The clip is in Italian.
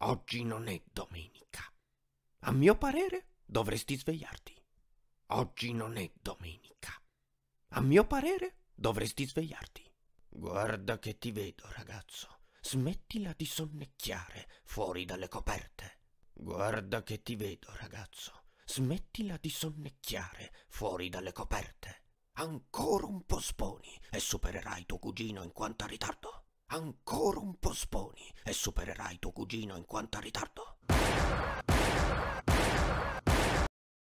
Oggi non è domenica. A mio parere dovresti svegliarti. Oggi non è domenica. A mio parere dovresti svegliarti. Guarda che ti vedo, ragazzo. Smettila di sonnecchiare fuori dalle coperte. Guarda che ti vedo, ragazzo. Smettila di sonnecchiare fuori dalle coperte. Ancora un po' sponi e supererai tuo cugino in quanto a ritardo. Ancora un po' sponi e supererai tuo cugino in quanto a ritardo.